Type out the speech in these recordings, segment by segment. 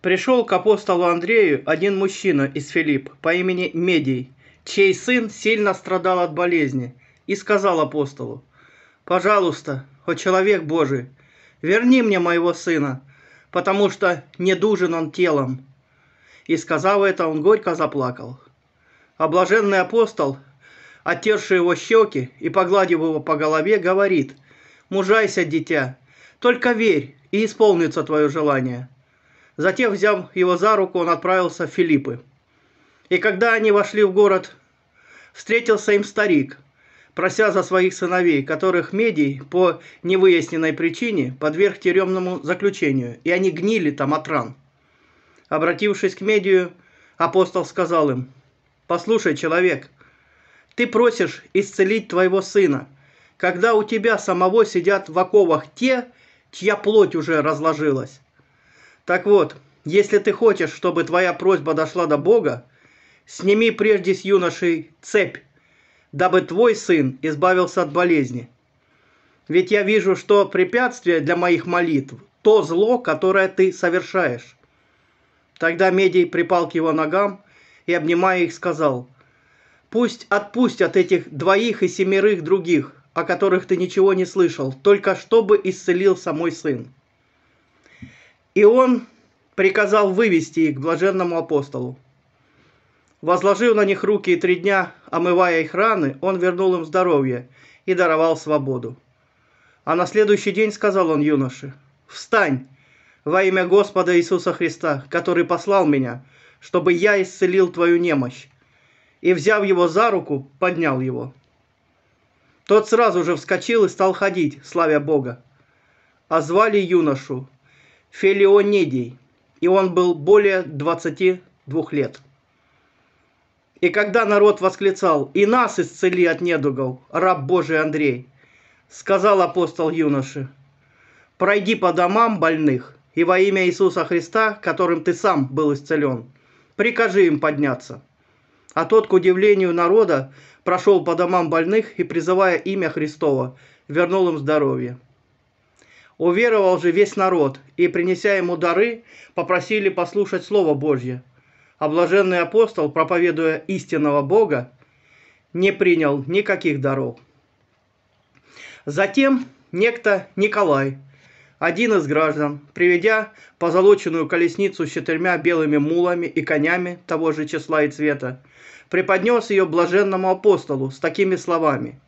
Пришел к апостолу Андрею один мужчина из Филипп по имени Медий, чей сын сильно страдал от болезни, и сказал апостолу, «Пожалуйста, о человек Божий, верни мне моего сына, потому что недужен он телом». И, сказав это, он горько заплакал. А блаженный апостол, оттерший его щеки и погладив его по голове, говорит, «Мужайся, дитя, только верь, и исполнится твое желание». Затем, взяв его за руку, он отправился в Филиппы. И когда они вошли в город, встретился им старик, прося за своих сыновей, которых Медий по невыясненной причине подверг тюремному заключению, и они гнили там от ран. Обратившись к Медию, апостол сказал им, «Послушай, человек, ты просишь исцелить твоего сына, когда у тебя самого сидят в оковах те, чья плоть уже разложилась, так вот, если ты хочешь, чтобы твоя просьба дошла до Бога, сними прежде с юношей цепь, дабы твой сын избавился от болезни. Ведь я вижу, что препятствие для моих молитв – то зло, которое ты совершаешь. Тогда Медий припал к его ногам и, обнимая их, сказал, «Пусть отпустят этих двоих и семерых других, о которых ты ничего не слышал, только чтобы исцелился мой сын». И он приказал вывести их к блаженному апостолу. Возложил на них руки и три дня, омывая их раны, он вернул им здоровье и даровал свободу. А на следующий день сказал он юноше, «Встань во имя Господа Иисуса Христа, который послал меня, чтобы я исцелил твою немощь». И, взяв его за руку, поднял его. Тот сразу же вскочил и стал ходить, славя Бога. А звали юношу Фелионидий, и он был более 22 лет. И когда народ восклицал «И нас исцели от недугов, раб Божий Андрей», сказал апостол юноши, «Пройди по домам больных, и во имя Иисуса Христа, которым ты сам был исцелен, прикажи им подняться». А тот, к удивлению народа, прошел по домам больных и, призывая имя Христова, вернул им здоровье. Уверовал же весь народ, и, принеся ему дары, попросили послушать Слово Божье. А блаженный апостол, проповедуя истинного Бога, не принял никаких даров. Затем некто Николай, один из граждан, приведя позолоченную колесницу с четырьмя белыми мулами и конями того же числа и цвета, преподнес ее блаженному апостолу с такими словами –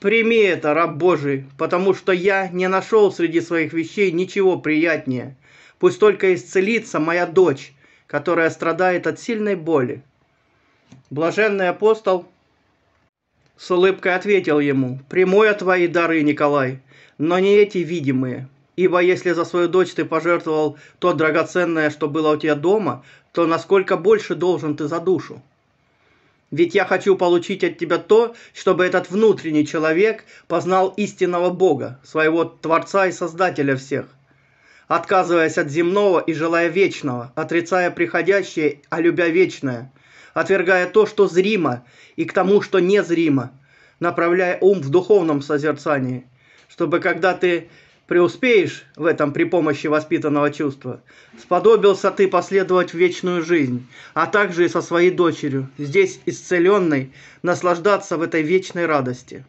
Прими это, раб Божий, потому что я не нашел среди своих вещей ничего приятнее. Пусть только исцелится моя дочь, которая страдает от сильной боли. Блаженный апостол с улыбкой ответил ему, «Прямое твои дары, Николай, но не эти видимые, ибо если за свою дочь ты пожертвовал то драгоценное, что было у тебя дома, то насколько больше должен ты за душу?» Ведь я хочу получить от тебя то, чтобы этот внутренний человек познал истинного Бога, своего Творца и Создателя всех. Отказываясь от земного и желая вечного, отрицая приходящее, а любя вечное, отвергая то, что зримо, и к тому, что незримо, направляя ум в духовном созерцании, чтобы когда ты преуспеешь в этом при помощи воспитанного чувства, сподобился ты последовать в вечную жизнь, а также и со своей дочерью, здесь исцеленной, наслаждаться в этой вечной радости».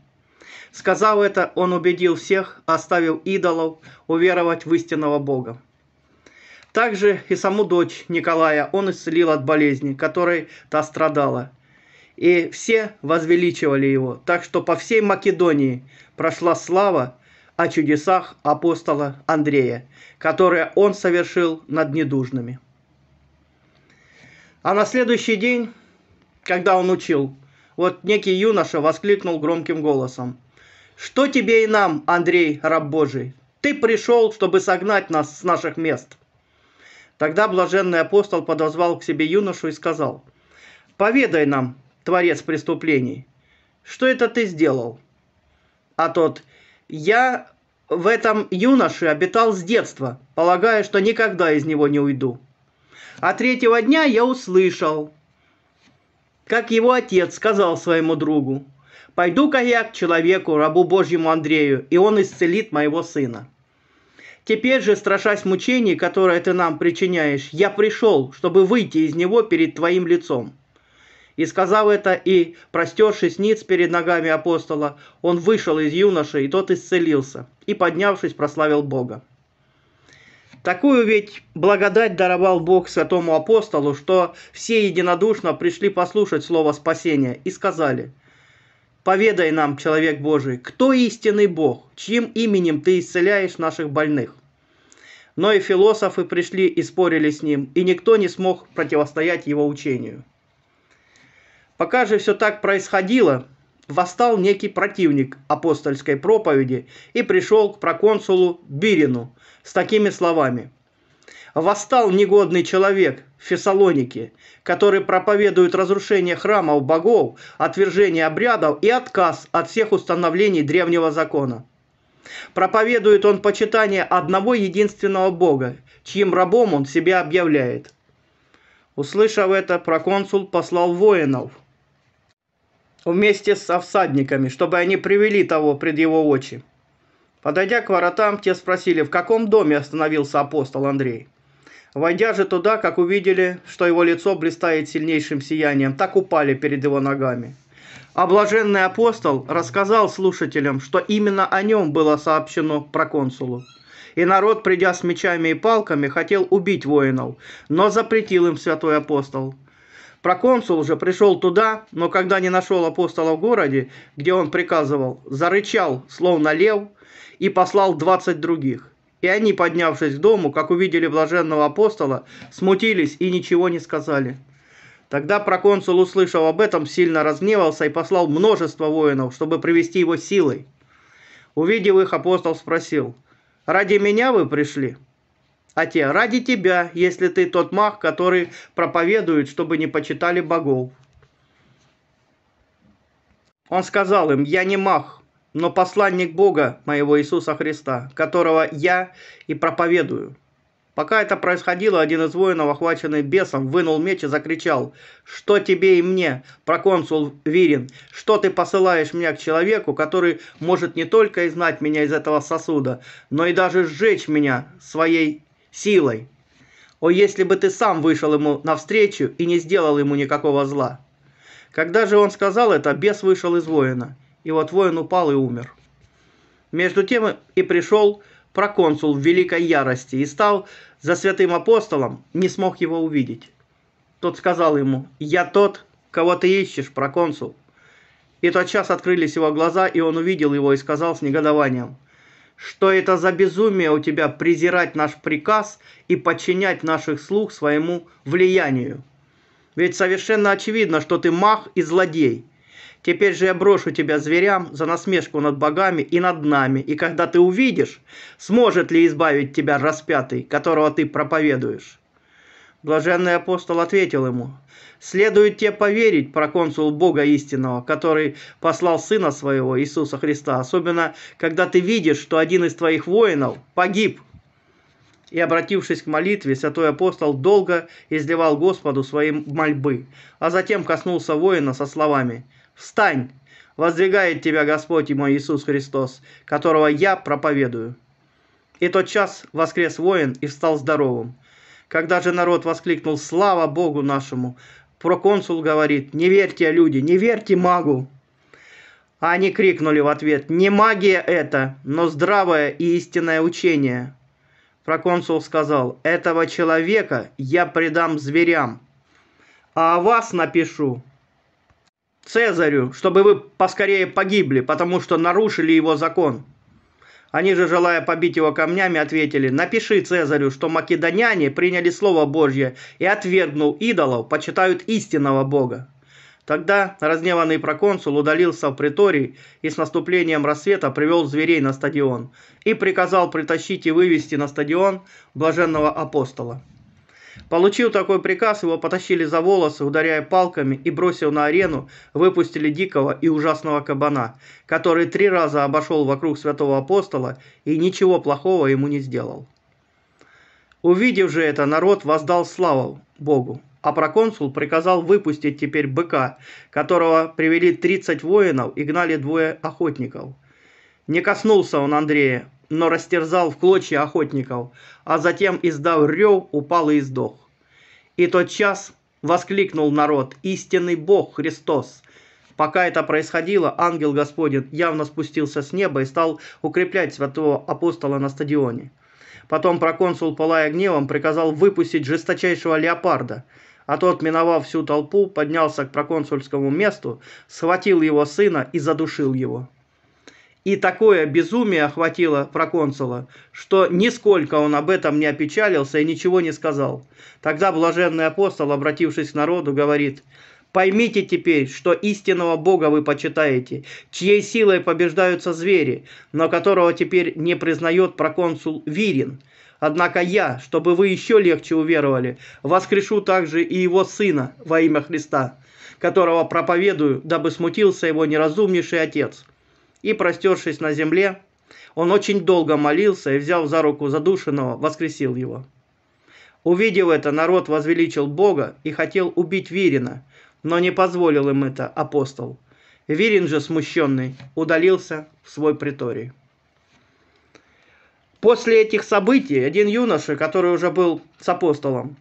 Сказав это, он убедил всех, оставил идолов, уверовать в истинного Бога. Также и саму дочь Николая он исцелил от болезни, которой та страдала. И все возвеличивали его, так что по всей Македонии прошла слава о чудесах апостола Андрея, которые он совершил над недужными. А на следующий день, когда он учил, вот некий юноша воскликнул громким голосом. «Что тебе и нам, Андрей, раб Божий? Ты пришел, чтобы согнать нас с наших мест!» Тогда блаженный апостол подозвал к себе юношу и сказал, «Поведай нам, творец преступлений, что это ты сделал?» А тот – я в этом юноше обитал с детства, полагая, что никогда из него не уйду. А третьего дня я услышал, как его отец сказал своему другу, «Пойду-ка я к человеку, рабу Божьему Андрею, и он исцелит моего сына». Теперь же, страшась мучений, которые ты нам причиняешь, я пришел, чтобы выйти из него перед твоим лицом. И сказал это, и, простершись ниц перед ногами апостола, он вышел из юноши, и тот исцелился, и, поднявшись, прославил Бога. Такую ведь благодать даровал Бог святому апостолу, что все единодушно пришли послушать слово спасения и сказали, «Поведай нам, человек Божий, кто истинный Бог, чьим именем ты исцеляешь наших больных?» Но и философы пришли и спорили с ним, и никто не смог противостоять его учению. Пока же все так происходило, восстал некий противник апостольской проповеди и пришел к проконсулу Бирину с такими словами. «Восстал негодный человек в Фессалонике, который проповедует разрушение храмов богов, отвержение обрядов и отказ от всех установлений древнего закона. Проповедует он почитание одного единственного Бога, чьим рабом он себя объявляет». Услышав это, проконсул послал воинов – вместе со всадниками, чтобы они привели того пред его очи. Подойдя к воротам, те спросили, в каком доме остановился апостол Андрей. Войдя же туда, как увидели, что его лицо блистает сильнейшим сиянием, так упали перед его ногами. А апостол рассказал слушателям, что именно о нем было сообщено проконсулу. И народ, придя с мечами и палками, хотел убить воинов, но запретил им святой апостол – Проконсул же пришел туда, но когда не нашел апостола в городе, где он приказывал, зарычал, словно лев, и послал двадцать других. И они, поднявшись к дому, как увидели блаженного апостола, смутились и ничего не сказали. Тогда проконсул, услышав об этом, сильно разгневался и послал множество воинов, чтобы привести его силой. Увидев их, апостол спросил, «Ради меня вы пришли?» А те ради тебя, если ты тот мах, который проповедует, чтобы не почитали богов. Он сказал им, я не мах, но посланник Бога моего Иисуса Христа, которого я и проповедую. Пока это происходило, один из воинов, охваченный бесом, вынул меч и закричал, «Что тебе и мне, проконсул Вирин? Что ты посылаешь меня к человеку, который может не только изгнать меня из этого сосуда, но и даже сжечь меня своей силой. О, если бы ты сам вышел ему навстречу и не сделал ему никакого зла. Когда же он сказал это, бес вышел из воина, и вот воин упал и умер. Между тем и пришел проконсул в великой ярости и стал за святым апостолом, не смог его увидеть. Тот сказал ему, «Я тот, кого ты ищешь, проконсул». И тотчас открылись его глаза, и он увидел его и сказал с негодованием – что это за безумие у тебя презирать наш приказ и подчинять наших слуг своему влиянию? Ведь совершенно очевидно, что ты мах и злодей. Теперь же я брошу тебя зверям за насмешку над богами и над нами, и когда ты увидишь, сможет ли избавить тебя распятый, которого ты проповедуешь. Блаженный апостол ответил ему, «Следует тебе поверить, проконсул Бога истинного, который послал Сына Своего, Иисуса Христа, особенно, когда ты видишь, что один из твоих воинов погиб». И, обратившись к молитве, святой апостол долго изливал Господу свои мольбы, а затем коснулся воина со словами «Встань! Воздвигает тебя Господь и мой Иисус Христос, которого я проповедую». И тот час воскрес воин и встал здоровым – когда же народ воскликнул «Слава Богу нашему!», проконсул говорит «Не верьте, люди, не верьте магу!» они крикнули в ответ «Не магия это, но здравое и истинное учение!» Проконсул сказал «Этого человека я предам зверям, а о вас напишу Цезарю, чтобы вы поскорее погибли, потому что нарушили его закон». Они же, желая побить его камнями, ответили, «Напиши Цезарю, что македоняне приняли Слово Божье и, отвергнув идолов, почитают истинного Бога». Тогда разгневанный проконсул удалился в приторий и с наступлением рассвета привел зверей на стадион и приказал притащить и вывести на стадион блаженного апостола. Получил такой приказ, его потащили за волосы, ударяя палками и бросил на арену, выпустили дикого и ужасного кабана, который три раза обошел вокруг святого апостола и ничего плохого ему не сделал. Увидев же это, народ воздал славу Богу, а проконсул приказал выпустить теперь быка, которого привели 30 воинов и гнали двое охотников. Не коснулся он Андрея, но растерзал в клочья охотников, а затем, издав рев, упал и издох. И тот час воскликнул народ «Истинный Бог Христос!» Пока это происходило, ангел Господень явно спустился с неба и стал укреплять святого апостола на стадионе. Потом проконсул, пылая гневом, приказал выпустить жесточайшего леопарда, а тот, миновав всю толпу, поднялся к проконсульскому месту, схватил его сына и задушил его. И такое безумие охватило проконсула, что нисколько он об этом не опечалился и ничего не сказал. Тогда блаженный апостол, обратившись к народу, говорит, Поймите теперь, что истинного Бога вы почитаете, чьей силой побеждаются звери, но которого теперь не признает проконсул Вирин. Однако я, чтобы вы еще легче уверовали, воскрешу также и его сына во имя Христа, которого проповедую, дабы смутился его неразумнейший отец и, простершись на земле, он очень долго молился и, взяв за руку задушенного, воскресил его. Увидев это, народ возвеличил Бога и хотел убить Вирина, но не позволил им это апостол. Вирин же, смущенный, удалился в свой приторий. После этих событий один юноша, который уже был с апостолом,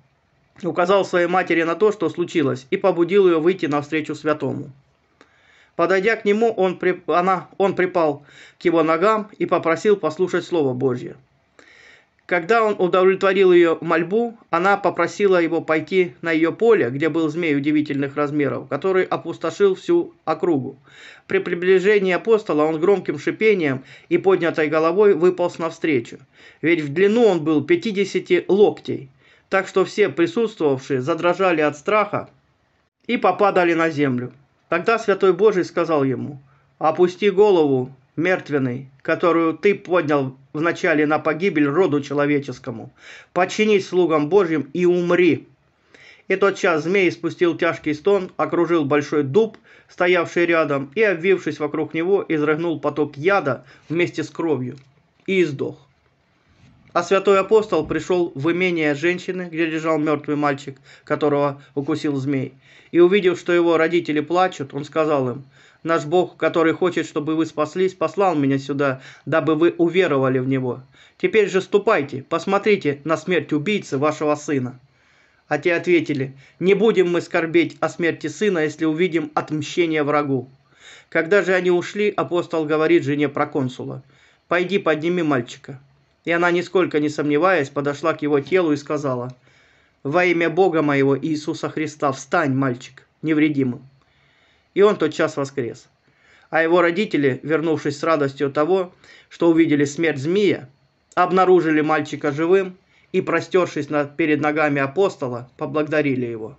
указал своей матери на то, что случилось, и побудил ее выйти навстречу святому – Подойдя к нему, он, прип... она... он припал к его ногам и попросил послушать Слово Божье. Когда он удовлетворил ее мольбу, она попросила его пойти на ее поле, где был змей удивительных размеров, который опустошил всю округу. При приближении апостола он с громким шипением и поднятой головой выполз навстречу, ведь в длину он был 50 локтей, так что все присутствовавшие задрожали от страха и попадали на землю. Тогда Святой Божий сказал ему, «Опусти голову, мертвенный, которую ты поднял вначале на погибель роду человеческому, подчинись слугам Божьим и умри». И тот час змей спустил тяжкий стон, окружил большой дуб, стоявший рядом, и, обвившись вокруг него, изрыгнул поток яда вместе с кровью и издох. А святой апостол пришел в имение женщины, где лежал мертвый мальчик, которого укусил змей. И увидев, что его родители плачут, он сказал им, «Наш Бог, который хочет, чтобы вы спаслись, послал меня сюда, дабы вы уверовали в Него. Теперь же ступайте, посмотрите на смерть убийцы вашего сына». А те ответили, «Не будем мы скорбеть о смерти сына, если увидим отмщение врагу». Когда же они ушли, апостол говорит жене проконсула, «Пойди подними мальчика». И она, нисколько не сомневаясь, подошла к его телу и сказала, «Во имя Бога моего Иисуса Христа, встань, мальчик, невредимым!» И он тотчас воскрес. А его родители, вернувшись с радостью того, что увидели смерть змея, обнаружили мальчика живым и, простершись над, перед ногами апостола, поблагодарили его.